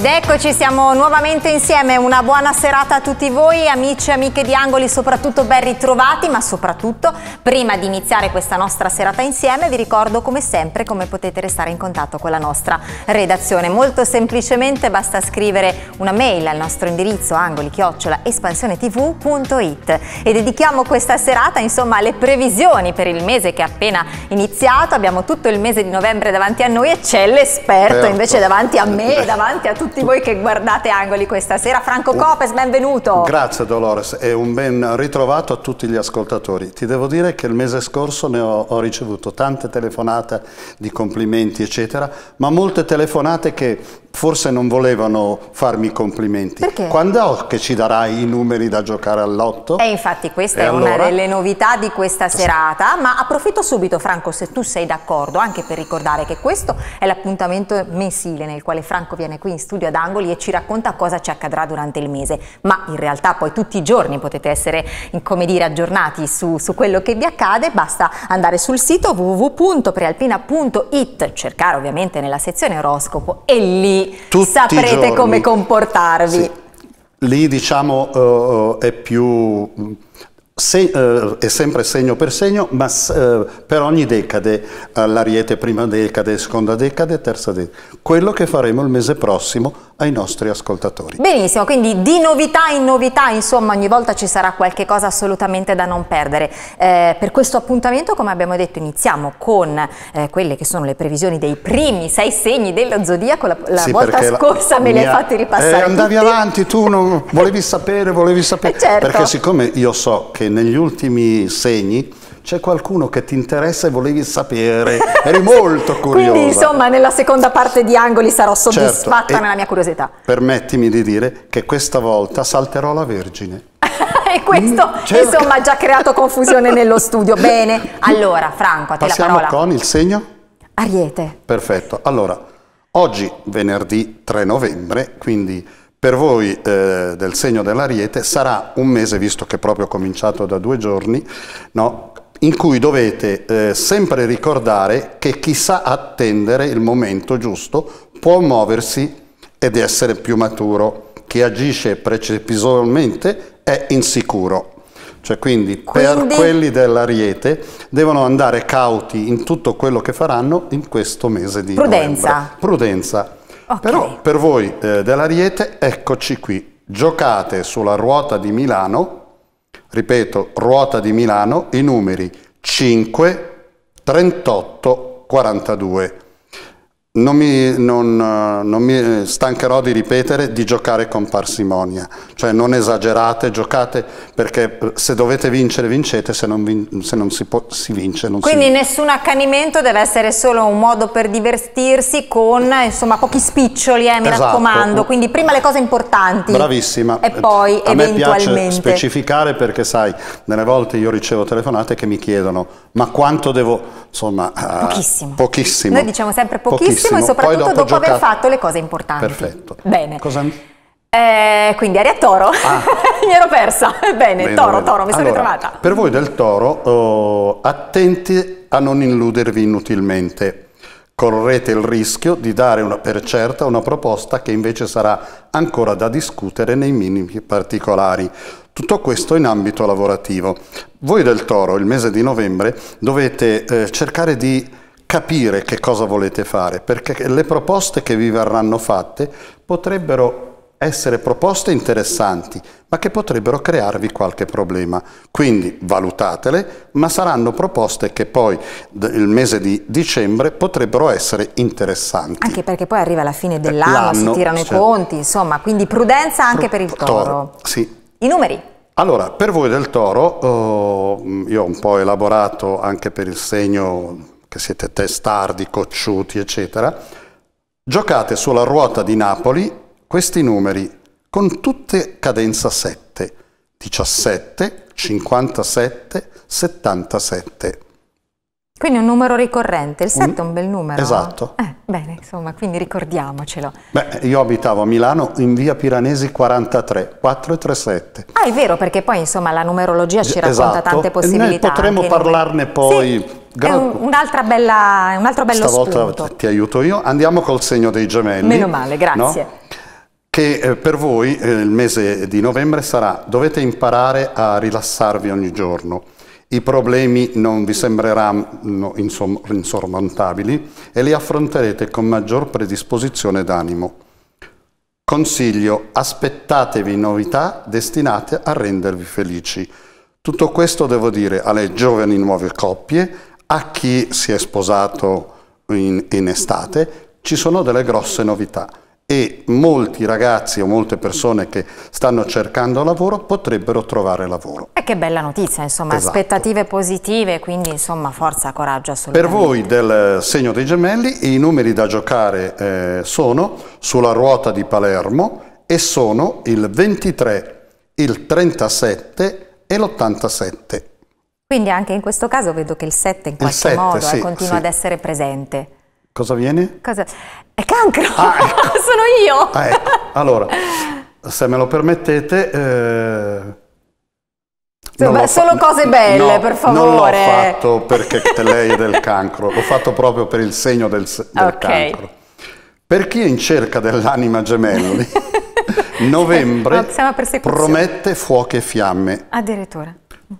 Ed eccoci, siamo nuovamente insieme. Una buona serata a tutti voi, amici e amiche di Angoli, soprattutto ben ritrovati, ma soprattutto prima di iniziare questa nostra serata insieme vi ricordo come sempre come potete restare in contatto con la nostra redazione. Molto semplicemente basta scrivere una mail al nostro indirizzo angoli-espansionetv.it e dedichiamo questa serata insomma alle previsioni per il mese che è appena iniziato. Abbiamo tutto il mese di novembre davanti a noi e c'è l'esperto certo. invece davanti a me e davanti a tutti tutti voi che guardate Angoli questa sera. Franco Copes, benvenuto. Grazie Dolores e un ben ritrovato a tutti gli ascoltatori. Ti devo dire che il mese scorso ne ho, ho ricevuto tante telefonate di complimenti eccetera, ma molte telefonate che Forse non volevano farmi complimenti. Perché? Quando ho che ci darai i numeri da giocare all'otto? E eh, infatti questa e è allora? una delle novità di questa serata, ma approfitto subito Franco se tu sei d'accordo, anche per ricordare che questo è l'appuntamento mensile nel quale Franco viene qui in studio ad Angoli e ci racconta cosa ci accadrà durante il mese, ma in realtà poi tutti i giorni potete essere, come dire, aggiornati su, su quello che vi accade, basta andare sul sito www.prealpina.it, cercare ovviamente nella sezione oroscopo e lì tutti saprete come comportarvi. Sì. Lì diciamo uh, è più... Mm, se, uh, è sempre segno per segno, ma uh, per ogni decade, l'ariete prima decade, seconda decade, terza decade. Quello che faremo il mese prossimo ai nostri ascoltatori. Benissimo, quindi di novità in novità, insomma ogni volta ci sarà qualche cosa assolutamente da non perdere. Eh, per questo appuntamento, come abbiamo detto, iniziamo con eh, quelle che sono le previsioni dei primi sei segni dello zodiaco. La, la sì, volta scorsa la, me li hai fatti ripassare. Eh, andavi tutti. avanti, tu non volevi sapere, volevi sapere. Eh certo. Perché siccome io so che negli ultimi segni c'è qualcuno che ti interessa e volevi sapere, eri molto curiosa. Quindi insomma nella seconda parte di Angoli sarò certo. soddisfatta certo, nella mia curiosità. Permettimi di dire che questa volta salterò la Vergine. e questo mm, certo. insomma ha già creato confusione nello studio. Bene, allora Franco, a te Passiamo la parola. con il segno? Ariete. Perfetto, allora oggi venerdì 3 novembre, quindi... Per voi eh, del segno dell'Ariete sarà un mese, visto che è proprio cominciato da due giorni, no? in cui dovete eh, sempre ricordare che chi sa attendere il momento giusto può muoversi ed essere più maturo. Chi agisce precipitosamente è insicuro. Cioè quindi, quindi per quelli dell'Ariete devono andare cauti in tutto quello che faranno in questo mese di Prudenza. Novembre. Prudenza. Okay. Però per voi eh, dell'Ariete eccoci qui. Giocate sulla ruota di Milano ripeto, ruota di Milano, i numeri 5, 38, 42. Non mi, non, eh, non mi, eh, stancherò di ripetere di giocare con parsimonia, cioè non esagerate, giocate perché se dovete vincere vincete, se non, vin se non si, si, vince non Quindi si vince. nessun accanimento deve essere solo un modo per divertirsi con insomma, pochi spiccioli, eh, mi esatto. raccomando, quindi prima le cose importanti Bravissima. e poi A eventualmente. me piace specificare perché sai, delle volte io ricevo telefonate che mi chiedono ma quanto devo, insomma, eh, pochissimo. pochissimo. Noi diciamo sempre pochissimo. pochissimo e soprattutto dopo, dopo aver fatto le cose importanti. Perfetto. Bene. Cosa... Eh, quindi aria toro, ah. mi ero persa. Bene, bene toro, bene. toro, mi sono allora, ritrovata. Per voi del toro, oh, attenti a non illudervi inutilmente. Correte il rischio di dare una, per certa una proposta che invece sarà ancora da discutere nei minimi particolari. Tutto questo in ambito lavorativo. Voi del toro, il mese di novembre, dovete eh, cercare di capire che cosa volete fare, perché le proposte che vi verranno fatte potrebbero essere proposte interessanti, ma che potrebbero crearvi qualche problema. Quindi valutatele, ma saranno proposte che poi il mese di dicembre potrebbero essere interessanti. Anche perché poi arriva la fine eh, dell'anno, si tirano cioè, i certo. conti, insomma, quindi prudenza anche per il toro. toro sì. I numeri. Allora, per voi del toro, oh, io ho un po' elaborato anche per il segno che siete testardi, cocciuti, eccetera, giocate sulla ruota di Napoli questi numeri con tutte cadenza 7, 17, 57, 77. Quindi un numero ricorrente, il 7 è un bel numero. Esatto. Eh, bene, insomma, quindi ricordiamocelo. Beh, io abitavo a Milano in via Piranesi 43, 437. Ah, è vero, perché poi insomma la numerologia ci racconta esatto. tante possibilità. E noi potremmo parlarne poi. Sì un'altra bella, un altro bello Stavolta spunto. ti aiuto io. Andiamo col segno dei gemelli. Meno male, grazie. No? Che eh, per voi eh, il mese di novembre sarà dovete imparare a rilassarvi ogni giorno. I problemi non vi sembreranno insormontabili e li affronterete con maggior predisposizione d'animo. Consiglio, aspettatevi novità destinate a rendervi felici. Tutto questo devo dire alle giovani nuove coppie a chi si è sposato in, in estate, ci sono delle grosse novità e molti ragazzi o molte persone che stanno cercando lavoro potrebbero trovare lavoro. E che bella notizia, insomma, esatto. aspettative positive, quindi insomma forza, coraggio assolutamente. Per voi del eh, segno dei gemelli i numeri da giocare eh, sono sulla ruota di Palermo e sono il 23, il 37 e l'87. Quindi anche in questo caso vedo che il 7 in qualche sette, modo eh, sì, eh, continua sì. ad essere presente. Cosa viene? Cosa? È cancro! Ah, ecco. Sono io! Ah, ecco. Allora, se me lo permettete... Eh... Insomma, solo cose belle, no, per favore. Non l'ho fatto perché lei è del cancro, l'ho fatto proprio per il segno del, del okay. cancro. Per chi è in cerca dell'anima gemelli, novembre promette fuochi e fiamme. Addirittura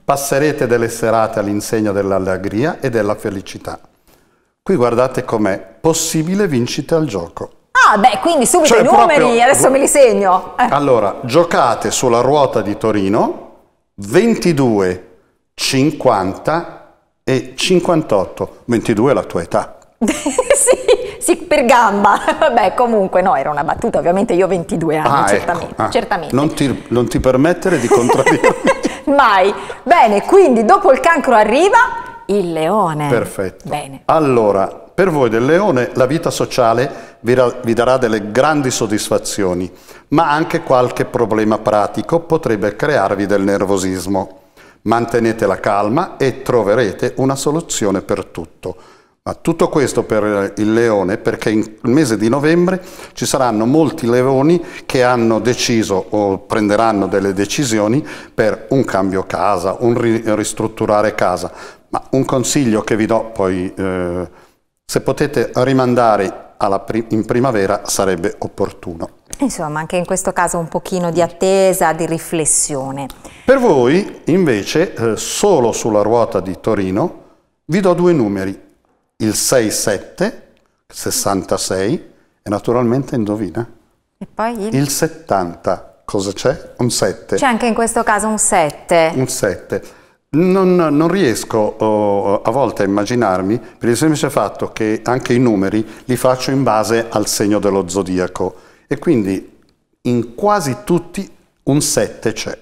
passerete delle serate all'insegna dell'allegria e della felicità. Qui guardate com'è, possibile vincite al gioco. Ah beh, quindi subito cioè, i numeri, proprio... adesso me li segno. Eh. Allora, giocate sulla ruota di Torino 22, 50 e 58. 22 è la tua età. sì, sì, per gamba. Vabbè, comunque, no, era una battuta, ovviamente io ho 22 anni, ah, ecco. certamente, ecco. ah, certamente. Non ti, non ti permettere di contraddirmi. mai. Bene, quindi dopo il cancro arriva il leone. Perfetto. Bene. Allora, per voi del leone la vita sociale vi, vi darà delle grandi soddisfazioni, ma anche qualche problema pratico potrebbe crearvi del nervosismo. Mantenete la calma e troverete una soluzione per tutto ma tutto questo per il leone perché nel mese di novembre ci saranno molti leoni che hanno deciso o prenderanno delle decisioni per un cambio casa, un ristrutturare casa. Ma un consiglio che vi do poi, eh, se potete rimandare pri, in primavera sarebbe opportuno. Insomma, anche in questo caso un pochino di attesa, di riflessione. Per voi, invece, eh, solo sulla ruota di Torino, vi do due numeri, il 67, 66 e naturalmente indovina. E poi il, il 70, cosa c'è? Un 7. C'è anche in questo caso un 7. Un 7. Non, non riesco oh, a volte a immaginarmi per il semplice fatto che anche i numeri li faccio in base al segno dello zodiaco e quindi in quasi tutti un 7 c'è.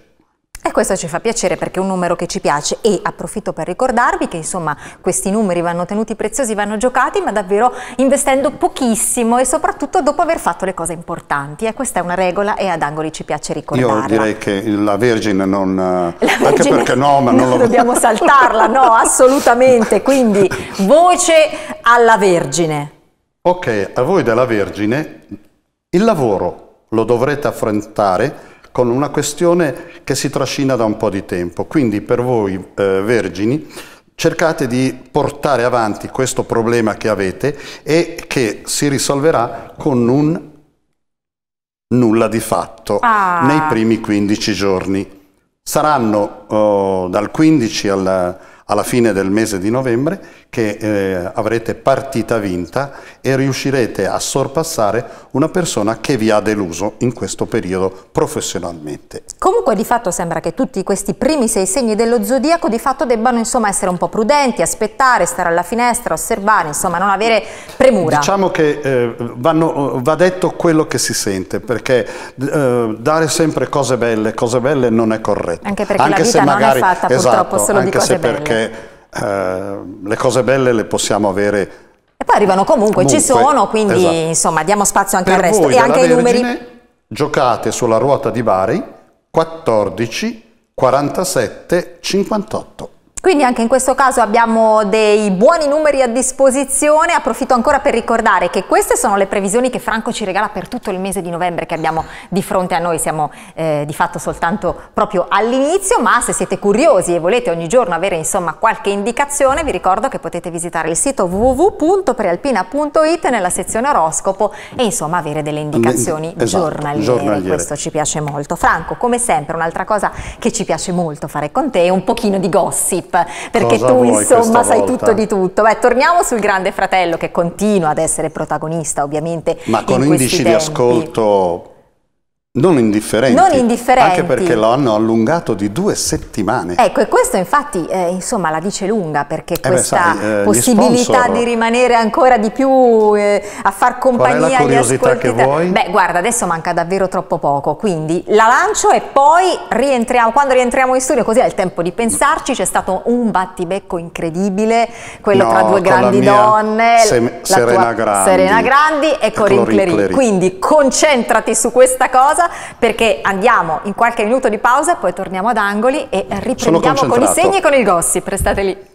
E questo ci fa piacere perché è un numero che ci piace e approfitto per ricordarvi che insomma questi numeri vanno tenuti preziosi, vanno giocati ma davvero investendo pochissimo e soprattutto dopo aver fatto le cose importanti. E questa è una regola e ad Angoli ci piace ricordarla. Io direi che la Vergine non... La Vergine anche perché no, ma non, non lo... dobbiamo saltarla, no, assolutamente. Quindi voce alla Vergine. Ok, a voi della Vergine il lavoro lo dovrete affrontare con una questione che si trascina da un po' di tempo. Quindi per voi eh, vergini cercate di portare avanti questo problema che avete e che si risolverà con un nulla di fatto ah. nei primi 15 giorni. Saranno oh, dal 15 alla, alla fine del mese di novembre che eh, avrete partita vinta e riuscirete a sorpassare una persona che vi ha deluso in questo periodo professionalmente. Comunque di fatto sembra che tutti questi primi sei segni dello zodiaco di fatto debbano insomma essere un po' prudenti, aspettare, stare alla finestra, osservare, insomma non avere premura. Diciamo che eh, vanno, va detto quello che si sente perché eh, dare sempre cose belle, cose belle non è corretto. Anche perché anche la vita non magari, è fatta esatto, purtroppo solo di cose belle. Perché, eh, le cose belle le possiamo avere. E poi arrivano comunque, comunque ci sono, quindi esatto. insomma diamo spazio anche per al resto. Voi, e anche ai Vergine, numeri. Giocate sulla ruota di Bari 14, 47, 58. Quindi anche in questo caso abbiamo dei buoni numeri a disposizione, approfitto ancora per ricordare che queste sono le previsioni che Franco ci regala per tutto il mese di novembre che abbiamo di fronte a noi, siamo eh, di fatto soltanto proprio all'inizio, ma se siete curiosi e volete ogni giorno avere insomma qualche indicazione, vi ricordo che potete visitare il sito www.prealpina.it nella sezione oroscopo e insomma avere delle indicazioni esatto, giornaliere. giornaliere. questo ci piace molto. Franco, come sempre, un'altra cosa che ci piace molto fare con te è un pochino di gossip perché Cosa tu insomma sai volta? tutto di tutto. Beh, torniamo sul Grande Fratello che continua ad essere protagonista ovviamente. Ma con in indici tempi. di ascolto non indifferenti, non indifferenti, anche perché lo hanno allungato di due settimane. Ecco, e questo infatti, eh, insomma, la dice lunga, perché eh questa beh, sai, eh, possibilità sponsor... di rimanere ancora di più eh, a far compagnia agli ascoltatori. Beh, guarda, adesso manca davvero troppo poco, quindi la lancio e poi rientriamo, quando rientriamo in studio, così è il tempo di pensarci, c'è stato un battibecco incredibile, quello no, tra due grandi donne, Serena Grandi. Serena, Grandi e Corinne Clery. Quindi concentrati su questa cosa perché andiamo in qualche minuto di pausa, poi torniamo ad Angoli e riprendiamo con i segni e con il gossip. Restate lì.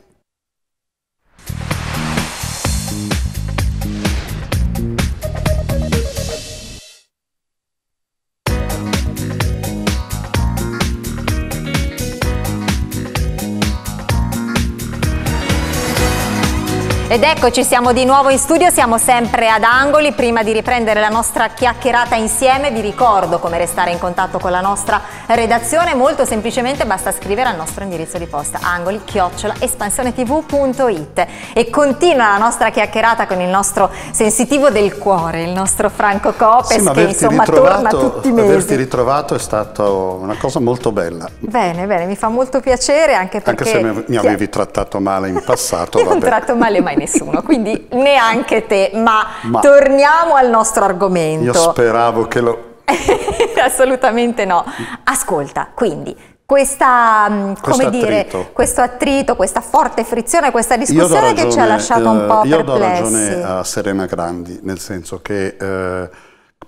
Ed eccoci, siamo di nuovo in studio, siamo sempre ad Angoli. Prima di riprendere la nostra chiacchierata insieme vi ricordo come restare in contatto con la nostra redazione. Molto semplicemente basta scrivere al nostro indirizzo di posta angoli chiocciola espansionetv.it e continua la nostra chiacchierata con il nostro sensitivo del cuore, il nostro Franco Copes sì, che insomma torna tutti i mesi. Averti ritrovato è stata una cosa molto bella. Bene, bene, mi fa molto piacere anche perché... Anche se mi avevi trattato male in passato, va bene. trattato male mai nessuno, quindi neanche te, ma, ma torniamo al nostro argomento. Io speravo che lo... Assolutamente no. Ascolta, quindi questa, mm, questo, dire, attrito. questo attrito, questa forte frizione, questa discussione ragione, che ci ha lasciato un po' io eh, perplessi. Io do ragione a Serena Grandi, nel senso che eh,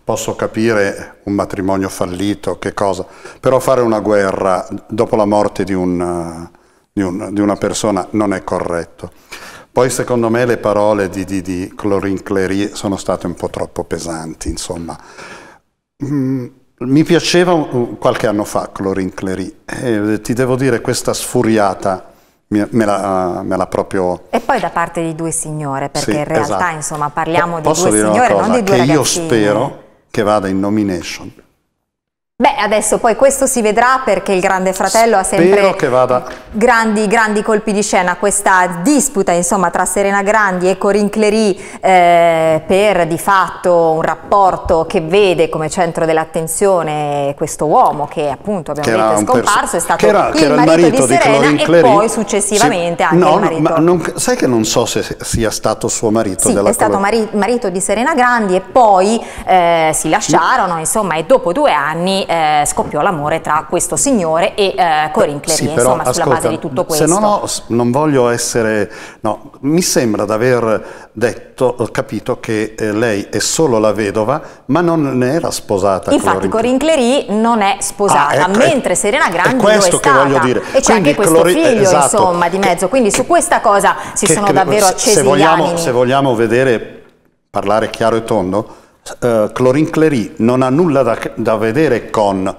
posso capire un matrimonio fallito, che cosa, però fare una guerra dopo la morte di, un, eh, di, un, di una persona non è corretto. Poi secondo me le parole di, di, di Clorin Clery sono state un po' troppo pesanti, insomma. Mm, mi piaceva uh, qualche anno fa Clorin Clery, eh, ti devo dire questa sfuriata me la, me la, proprio... E poi da parte di due signore, perché sì, in realtà esatto. insomma parliamo po di due signore, non di due che ragazzini. io spero che vada in nomination Beh, adesso poi questo si vedrà perché il Grande Fratello Spero ha sempre che grandi, grandi, colpi di scena, questa disputa insomma, tra Serena Grandi e Corinne Clery eh, per di fatto un rapporto che vede come centro dell'attenzione questo uomo che appunto abbiamo che detto è scomparso, è stato era, il, marito il, marito di Serena di e poi successivamente sì. anche no, il marito. No, non, sai che non so se sia stato suo marito sì, della è stato mari marito di Serena Grandi e poi eh, si lasciarono insomma e dopo due anni eh, scoppiò l'amore tra questo signore e eh, Corinne Clery, sì, insomma, ascolta, sulla base di tutto questo. Se no, no, non voglio essere... No, mi sembra di aver detto, capito che eh, lei è solo la vedova, ma non era sposata. Infatti Corinne Clery non è sposata, ah, ecco, mentre Serena Grande è questo è che voglio dire. E c'è anche questo Clori... Eh, figlio, esatto, insomma, di mezzo. Che, Quindi su questa cosa si che, sono davvero accesi se vogliamo, Se vogliamo vedere, parlare chiaro e tondo, eh, Clorin Clery non ha nulla da, da, vedere con,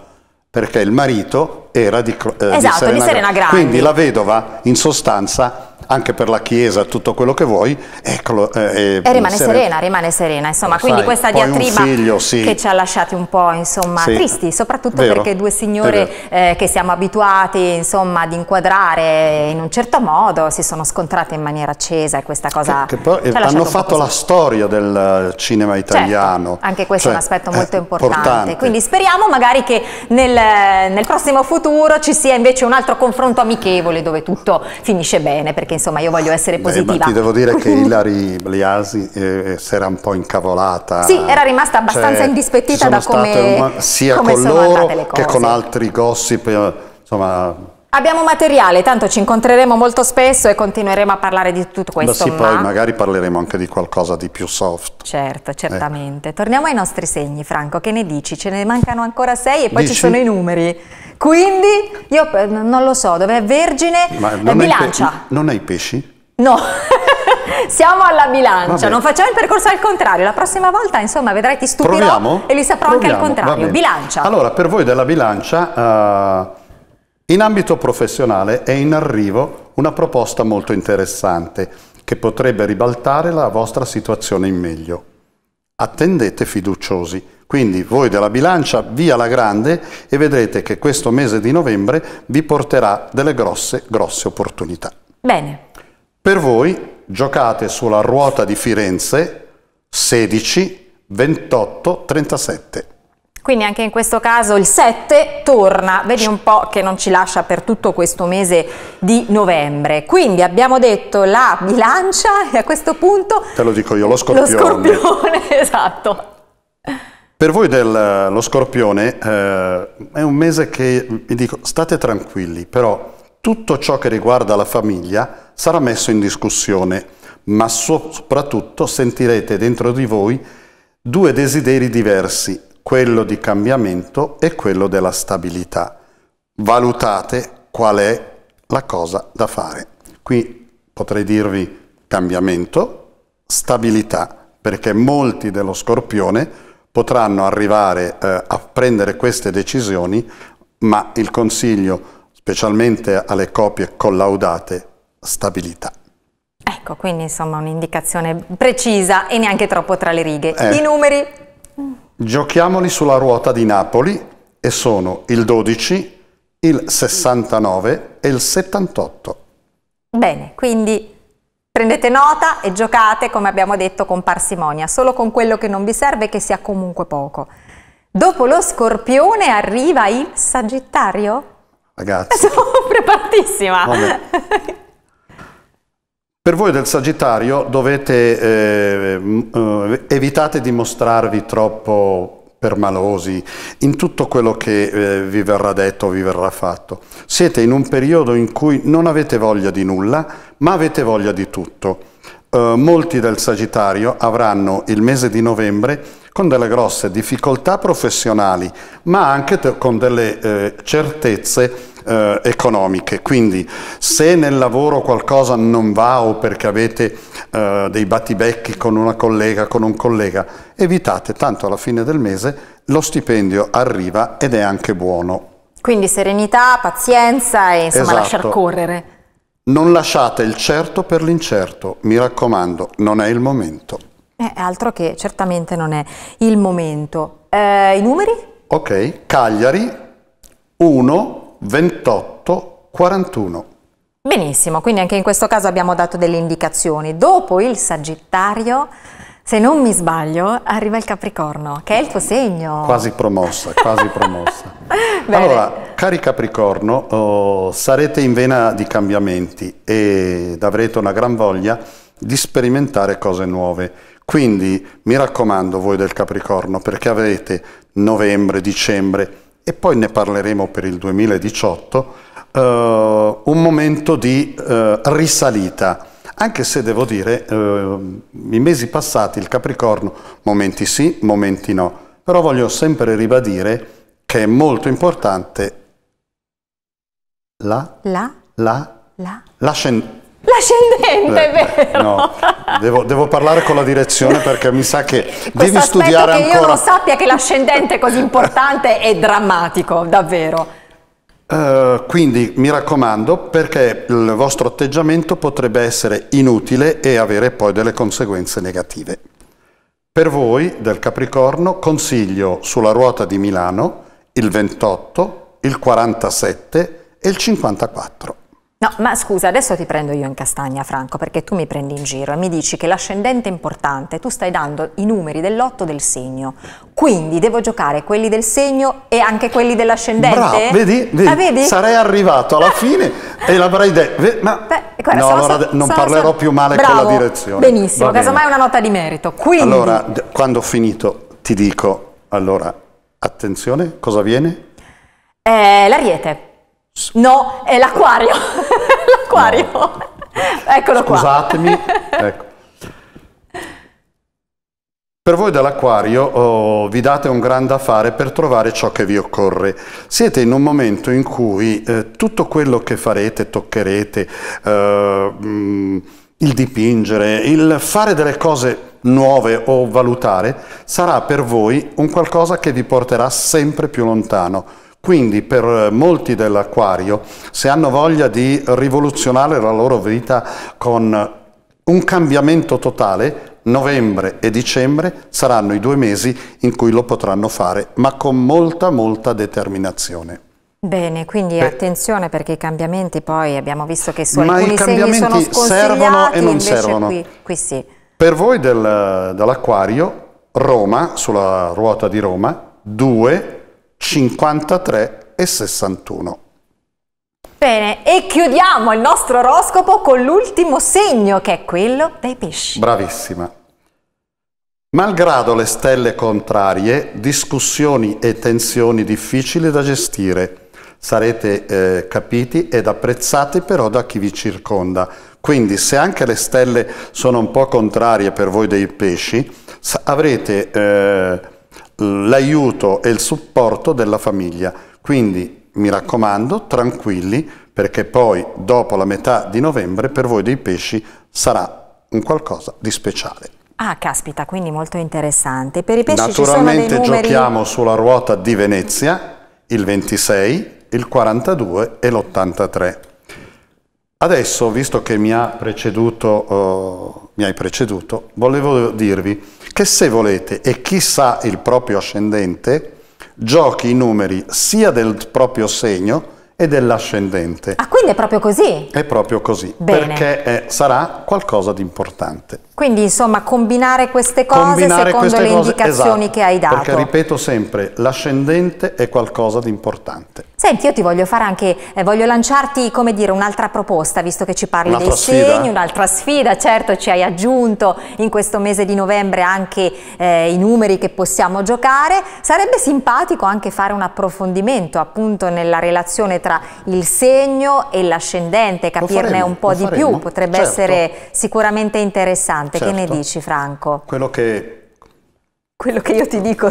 perché il marito era di, eh, esatto, di Serena, di Serena Grandi. Quindi la vedova in sostanza anche per la Chiesa, tutto quello che vuoi, eccolo. Eh, e rimane seren serena, rimane serena, insomma, quindi sai, questa diatriba figlio, sì. che ci ha lasciati un po' insomma, sì. tristi, soprattutto vero, perché due signore eh, che siamo abituati insomma, ad inquadrare in un certo modo si sono scontrate in maniera accesa e questa cosa che, che poi, hanno fatto la storia del cinema certo, italiano. Certo, anche questo cioè, è un cioè, aspetto molto importante. importante. Quindi speriamo magari che nel, nel prossimo futuro ci sia invece un altro confronto amichevole dove tutto finisce bene, perché perché insomma io voglio essere eh, positiva. Beh, ti devo dire che Ilari Bliasi eh, si era un po' incavolata. Sì, era rimasta abbastanza cioè, indispettita da come, state, sia come con loro che con altri gossip, eh, insomma Abbiamo materiale, tanto ci incontreremo molto spesso e continueremo a parlare di tutto questo. Beh sì, ma... poi magari parleremo anche di qualcosa di più soft. Certo, eh. certamente. Eh. Torniamo ai nostri segni, Franco, che ne dici? Ce ne mancano ancora sei e poi dici? ci sono i numeri. Quindi, io eh, non lo so, dov'è Vergine? Ma eh, non bilancia. non hai pesci? No. Siamo alla bilancia, Vabbè. non facciamo il percorso al contrario. La prossima volta, insomma, vedrai ti stupirò Proviamo? e li saprò Proviamo. anche al contrario. Bilancia. Allora, per voi della bilancia... Uh in ambito professionale è in arrivo una proposta molto interessante che potrebbe ribaltare la vostra situazione in meglio. Attendete fiduciosi, quindi voi della bilancia via la grande e vedrete che questo mese di novembre vi porterà delle grosse, grosse opportunità. Bene. Per voi giocate sulla ruota di Firenze 16, 28, 37. Quindi anche in questo caso il 7 torna, vedi un po' che non ci lascia per tutto questo mese di novembre. Quindi abbiamo detto la bilancia e a questo punto... Te lo dico io, lo scorpione. Lo scorpione, esatto. Per voi dello scorpione eh, è un mese che vi dico state tranquilli, però tutto ciò che riguarda la famiglia sarà messo in discussione, ma so soprattutto sentirete dentro di voi due desideri diversi, quello di cambiamento e quello della stabilità. Valutate qual è la cosa da fare. Qui potrei dirvi cambiamento, stabilità, perché molti dello scorpione potranno arrivare eh, a prendere queste decisioni, ma il consiglio, specialmente alle coppie collaudate, stabilità. Ecco, quindi insomma un'indicazione precisa e neanche troppo tra le righe. Eh. I numeri Giochiamoli sulla ruota di Napoli e sono il 12, il 69 e il 78. Bene, quindi prendete nota e giocate, come abbiamo detto, con parsimonia, solo con quello che non vi serve, e che sia comunque poco. Dopo lo scorpione arriva il sagittario? Ragazzi. Sono preparatissima. Vabbè. Per voi del Sagittario dovete, eh, eh, evitate di mostrarvi troppo permalosi in tutto quello che eh, vi verrà detto o vi verrà fatto. Siete in un periodo in cui non avete voglia di nulla, ma avete voglia di tutto. Eh, molti del Sagittario avranno il mese di novembre con delle grosse difficoltà professionali, ma anche con delle eh, certezze eh, economiche. Quindi se nel lavoro qualcosa non va o perché avete eh, dei battibecchi con una collega, con un collega, evitate, tanto alla fine del mese lo stipendio arriva ed è anche buono. Quindi serenità, pazienza e insomma esatto. lasciar correre. Non lasciate il certo per l'incerto, mi raccomando, non è il momento. È eh, altro che certamente non è il momento. Eh, I numeri? Ok, Cagliari 1, 28 41. Benissimo, quindi anche in questo caso abbiamo dato delle indicazioni. Dopo il Sagittario, se non mi sbaglio, arriva il Capricorno, che è il tuo segno. Quasi promossa, quasi promossa. allora, cari Capricorno, oh, sarete in vena di cambiamenti ed avrete una gran voglia di sperimentare cose nuove. Quindi mi raccomando voi del Capricorno, perché avrete novembre, dicembre, e poi ne parleremo per il 2018, eh, un momento di eh, risalita, anche se devo dire, eh, i mesi passati il Capricorno, momenti sì, momenti no, però voglio sempre ribadire che è molto importante la, la, la, la, la L'ascendente, eh, vero? No, devo, devo, parlare con la direzione perché mi sa che devi studiare che ancora. che io non sappia che l'ascendente è così importante è drammatico, davvero. Uh, quindi mi raccomando perché il vostro atteggiamento potrebbe essere inutile e avere poi delle conseguenze negative. Per voi del Capricorno consiglio sulla ruota di Milano il 28, il 47 e il 54. No, ma scusa, adesso ti prendo io in castagna, Franco, perché tu mi prendi in giro e mi dici che l'ascendente è importante, tu stai dando i numeri dell'otto del segno, quindi devo giocare quelli del segno e anche quelli dell'ascendente? Bravo, vedi, ah, vedi, ah, vedi? sarei arrivato alla ah. fine e l'avrei detto, ma Beh, guarda, no, allora so, non so, parlerò so. più male Bravo, con la direzione. Benissimo, casomai è una nota di merito. Quindi... Allora, quando ho finito ti dico, allora, attenzione, cosa viene? Eh, l'ariete. No, è l'acquario. l'acquario. No. Eccolo Scusatemi. qua. Scusatemi. ecco. Per voi dall'acquario oh, vi date un gran da fare per trovare ciò che vi occorre. Siete in un momento in cui eh, tutto quello che farete, toccherete, eh, mm, il dipingere, il fare delle cose nuove o valutare, sarà per voi un qualcosa che vi porterà sempre più lontano quindi per molti dell'acquario, se hanno voglia di rivoluzionare la loro vita con un cambiamento totale, novembre e dicembre saranno i due mesi in cui lo potranno fare, ma con molta, molta determinazione. Bene, quindi Beh, attenzione perché i cambiamenti poi abbiamo visto che su ma alcuni segni sono servono e non servono. Qui, qui sì. Per voi del, dell'acquario, Roma, sulla ruota di Roma, due 53 e 61. Bene, e chiudiamo il nostro oroscopo con l'ultimo segno, che è quello dei pesci. Bravissima. Malgrado le stelle contrarie, discussioni e tensioni difficili da gestire. Sarete eh, capiti ed apprezzati però da chi vi circonda. Quindi se anche le stelle sono un po' contrarie per voi dei pesci, avrete... Eh, l'aiuto e il supporto della famiglia. Quindi mi raccomando, tranquilli, perché poi dopo la metà di novembre per voi dei pesci sarà un qualcosa di speciale. Ah, caspita, quindi molto interessante. Per i pesci Naturalmente numeri... giochiamo sulla ruota di Venezia, il 26, il 42 e l'83. Adesso, visto che mi, ha preceduto, uh, mi hai preceduto, volevo dirvi che se volete e chi sa il proprio ascendente, giochi i numeri sia del proprio segno e dell'ascendente. Ah, quindi è proprio così? È proprio così, Bene. perché è, eh, sarà qualcosa di importante. Quindi, insomma, combinare queste cose combinare secondo queste le cose, indicazioni esatto, che hai dato. Perché, ripeto sempre, l'ascendente è qualcosa di importante. Senti, io ti voglio fare anche, eh, voglio lanciarti, come dire, un'altra proposta, visto che ci parli un'altra dei sfida. segni, un'altra sfida, certo ci hai aggiunto in questo mese di novembre anche eh, i numeri che possiamo giocare, sarebbe simpatico anche fare un approfondimento appunto nella relazione tra il segno e l'ascendente, capirne faremo, un po' di faremo. più, potrebbe certo. essere sicuramente interessante, certo. che ne certo. dici Franco? Quello che quello che io ti dico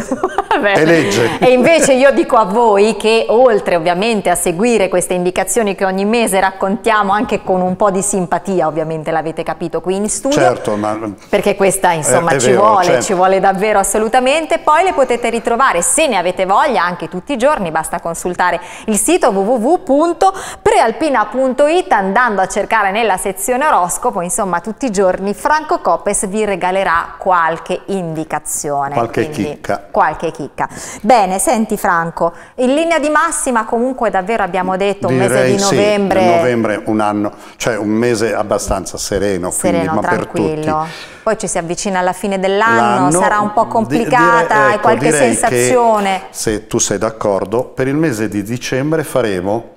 è legge. E invece io dico a voi che oltre ovviamente a seguire queste indicazioni che ogni mese raccontiamo anche con un po' di simpatia, ovviamente l'avete capito qui in studio. Certo, ma perché questa eh, insomma è, è ci vero, vuole, certo. ci vuole davvero assolutamente. Poi le potete ritrovare se ne avete voglia anche tutti i giorni, basta consultare il sito www.prealpina.it andando a cercare nella sezione oroscopo, insomma tutti i giorni Franco Copes vi regalerà qualche indicazione. Qualche ecco, chicca. Qualche chicca. Bene, senti Franco, in linea di massima comunque davvero abbiamo detto Direi un mese di novembre. Sì, novembre un anno, cioè un mese abbastanza sereno, sereno quindi, tranquillo. Poi ci si avvicina alla fine dell'anno, sarà un po' complicata, hai ecco, qualche sensazione. Che, se tu sei d'accordo, per il mese di dicembre faremo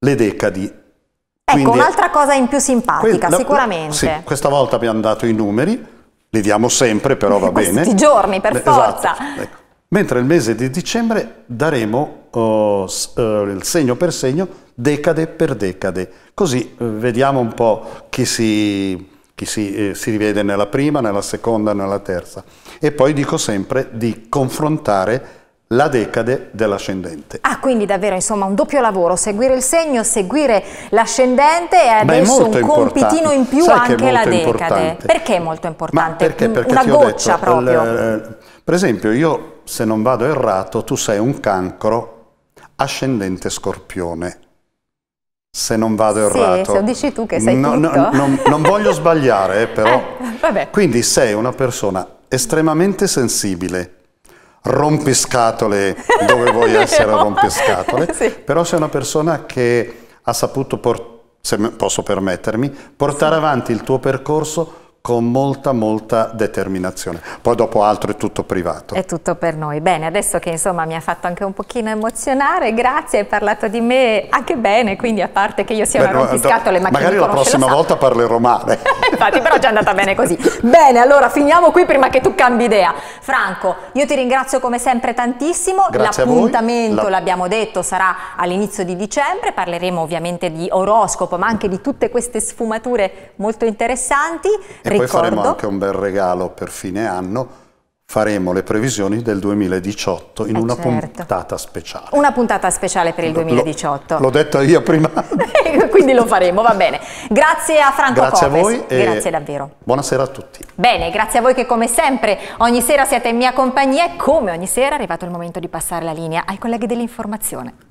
le decadi Ecco, un'altra cosa in più simpatica, que sicuramente. Sì, questa volta abbiamo dato i numeri, li diamo sempre, però va Questi bene. Questi giorni, per esatto. forza. Ecco. Mentre il mese di dicembre daremo oh, eh, segno per segno, decade per decade. Così eh, vediamo un po' chi si, chi si, eh, si rivede nella prima, nella seconda, nella terza. E poi dico sempre di confrontare la decade dell'ascendente. Ah, quindi davvero insomma un doppio lavoro, seguire il segno, seguire l'ascendente e adesso Beh, un compitino in più Sai anche la decade. Importante. Perché è molto importante? Ma perché? perché Una goccia detto, proprio. Eh, per esempio io, se non vado errato, tu sei un cancro ascendente scorpione. Se non vado errato. Sì, se lo dici tu che sei no, no, non, non, voglio sbagliare, però. Eh, Quindi sei una persona estremamente sensibile, rompiscatole dove vuoi essere rompiscatole, sì. però sei una persona che ha saputo, se posso permettermi, portare sì. avanti il tuo percorso con molta molta determinazione. Poi dopo altro è tutto privato. È tutto per noi. Bene, adesso che insomma mi ha fatto anche un pochino emozionare, grazie, hai parlato di me anche bene, quindi a parte che io sia Beh, una rompiscatole, ma magari la prossima volta parlerò male. Infatti, però è già andata bene così. bene, allora finiamo qui prima che tu cambi idea. Franco, io ti ringrazio come sempre tantissimo. L'appuntamento, l'abbiamo detto, sarà all'inizio di dicembre, parleremo ovviamente di oroscopo, ma anche di tutte queste sfumature molto interessanti. E Ricordo. poi faremo anche un bel regalo per fine anno faremo le previsioni del 2018 in eh una certo. puntata speciale. Una puntata speciale per il 2018. L'ho detto io prima. Quindi lo faremo, va bene. Grazie a Franco Grazie Copes. a voi. Grazie davvero. Buonasera a tutti. Bene, grazie a voi che come sempre ogni sera siete in mia compagnia e come ogni sera è arrivato il momento di passare la linea ai colleghi dell'informazione.